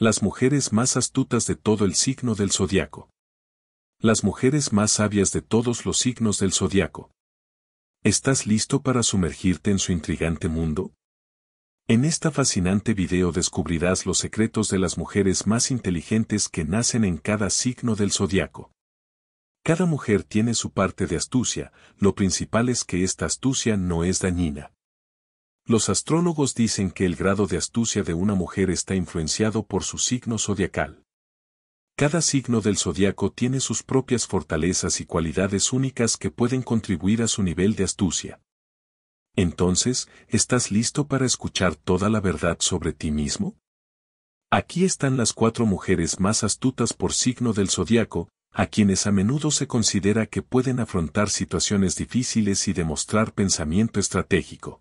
Las mujeres más astutas de todo el signo del zodiaco. Las mujeres más sabias de todos los signos del zodiaco. ¿Estás listo para sumergirte en su intrigante mundo? En esta fascinante video descubrirás los secretos de las mujeres más inteligentes que nacen en cada signo del zodiaco. Cada mujer tiene su parte de astucia, lo principal es que esta astucia no es dañina. Los astrólogos dicen que el grado de astucia de una mujer está influenciado por su signo zodiacal. Cada signo del zodiaco tiene sus propias fortalezas y cualidades únicas que pueden contribuir a su nivel de astucia. Entonces, ¿estás listo para escuchar toda la verdad sobre ti mismo? Aquí están las cuatro mujeres más astutas por signo del zodiaco, a quienes a menudo se considera que pueden afrontar situaciones difíciles y demostrar pensamiento estratégico.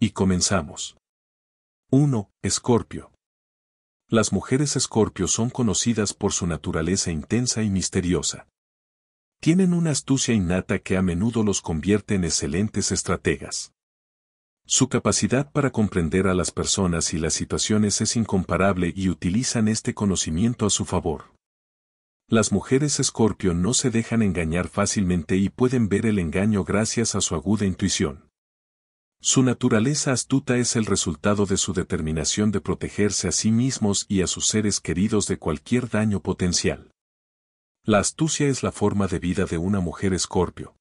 Y comenzamos. 1. Escorpio. Las mujeres escorpio son conocidas por su naturaleza intensa y misteriosa. Tienen una astucia innata que a menudo los convierte en excelentes estrategas. Su capacidad para comprender a las personas y las situaciones es incomparable y utilizan este conocimiento a su favor. Las mujeres escorpio no se dejan engañar fácilmente y pueden ver el engaño gracias a su aguda intuición. Su naturaleza astuta es el resultado de su determinación de protegerse a sí mismos y a sus seres queridos de cualquier daño potencial. La astucia es la forma de vida de una mujer escorpio.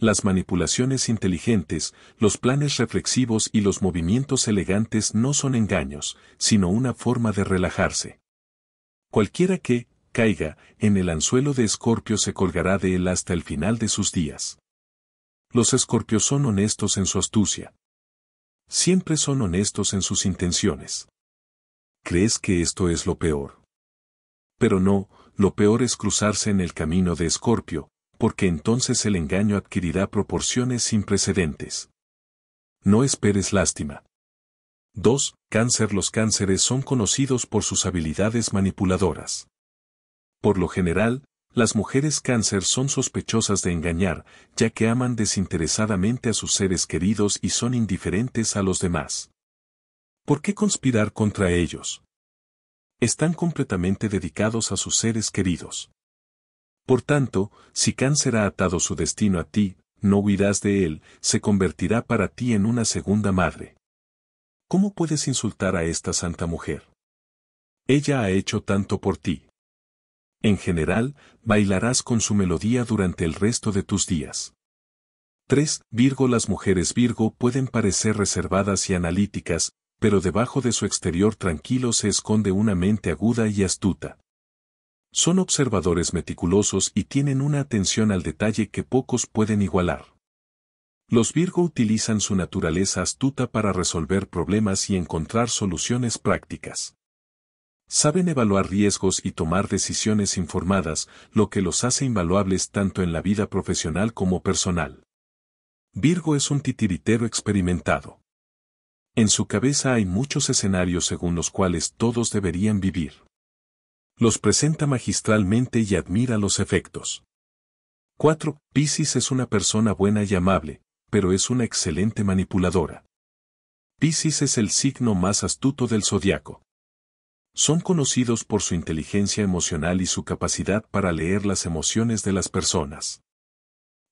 Las manipulaciones inteligentes, los planes reflexivos y los movimientos elegantes no son engaños, sino una forma de relajarse. Cualquiera que, caiga, en el anzuelo de escorpio se colgará de él hasta el final de sus días. Los escorpios son honestos en su astucia. Siempre son honestos en sus intenciones. Crees que esto es lo peor. Pero no, lo peor es cruzarse en el camino de escorpio, porque entonces el engaño adquirirá proporciones sin precedentes. No esperes lástima. 2. Cáncer Los cánceres son conocidos por sus habilidades manipuladoras. Por lo general, las mujeres cáncer son sospechosas de engañar, ya que aman desinteresadamente a sus seres queridos y son indiferentes a los demás. ¿Por qué conspirar contra ellos? Están completamente dedicados a sus seres queridos. Por tanto, si cáncer ha atado su destino a ti, no huirás de él, se convertirá para ti en una segunda madre. ¿Cómo puedes insultar a esta santa mujer? Ella ha hecho tanto por ti. En general, bailarás con su melodía durante el resto de tus días. 3. Virgo Las mujeres Virgo pueden parecer reservadas y analíticas, pero debajo de su exterior tranquilo se esconde una mente aguda y astuta. Son observadores meticulosos y tienen una atención al detalle que pocos pueden igualar. Los Virgo utilizan su naturaleza astuta para resolver problemas y encontrar soluciones prácticas. Saben evaluar riesgos y tomar decisiones informadas, lo que los hace invaluables tanto en la vida profesional como personal. Virgo es un titiritero experimentado. En su cabeza hay muchos escenarios según los cuales todos deberían vivir. Los presenta magistralmente y admira los efectos. 4. Piscis es una persona buena y amable, pero es una excelente manipuladora. Piscis es el signo más astuto del zodiaco. Son conocidos por su inteligencia emocional y su capacidad para leer las emociones de las personas.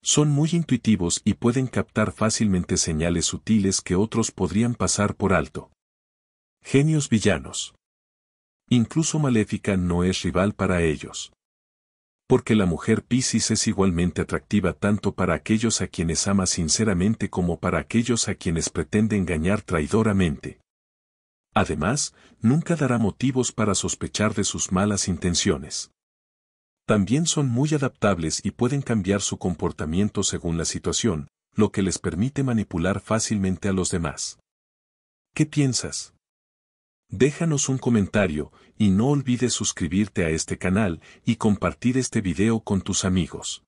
Son muy intuitivos y pueden captar fácilmente señales sutiles que otros podrían pasar por alto. Genios villanos. Incluso Maléfica no es rival para ellos. Porque la mujer Piscis es igualmente atractiva tanto para aquellos a quienes ama sinceramente como para aquellos a quienes pretende engañar traidoramente. Además, nunca dará motivos para sospechar de sus malas intenciones. También son muy adaptables y pueden cambiar su comportamiento según la situación, lo que les permite manipular fácilmente a los demás. ¿Qué piensas? Déjanos un comentario y no olvides suscribirte a este canal y compartir este video con tus amigos.